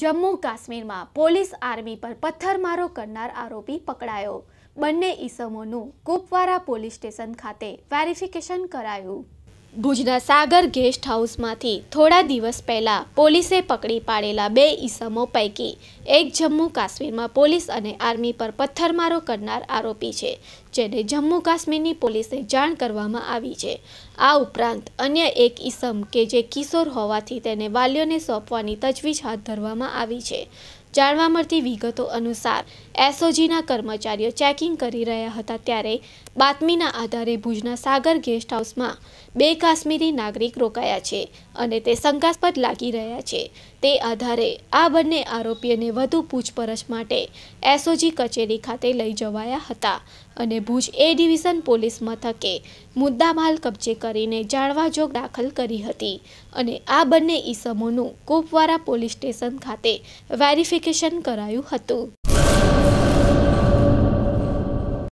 જમ્મુ કાશ્મીરમાં police army પર પથ્થરમારો કરનાર આરોપી પકડાયો બંને ઈસમોનું કુપવારા પોલીસ સ્ટેશન ખાતે વેરિફિકેશન કરાયું ભુજના સાગર ગેસ્ટ હાઉસમાંથી થોડા દિવસ પહેલાં પોલીસે પકડી પાડેલા બે ઈસમો પૈકી એક જમ્મુ કાશ્મીરમાં પોલીસ અને આર્મી પર પથ્થરમારો કરનાર આરોપી છે જેને જમ્મુ કાશ્મીરની પોલીસે જાણ કરવામાં આવી છે આ ઉપરાંત અન્ય એક ઈસમ કે જે કિશોર હોવાથી તેને વાલીઓને સોંપવાની તજવીજ હાથ ધરવામાં આવી છે જાણવા મળતી વિગતો અનુસાર એસઓજીના કર્મચારીઓ ચેકિંગ કરી રહ્યા હતા ત્યારે બાતમીના આધારે ભુજના સાગર ગેસ્ટ હાઉસમાં બે કાશ્મીરી નાગરિક રોકાયા છે અને તે શંકાસ્પદ લાગી રહ્યા છે તે આધારે આ બંને આરોપીઓને વધુ પૂછપરછ માટે એસઓજી કચેરી ખાતે લઈ જવાયા હતા અને ભુજ એ ડિવિઝન પોલીસ મથકે મુદ્દામાલ કબજે કરીને જાણવાજોગ દાખલ કરી હતી અને આ બંને ઈસમોનું કુપવારા પોલીસ સ્ટેશન ખાતે વેરિફિકેશન નોટિફિકેશન કરાયું હતું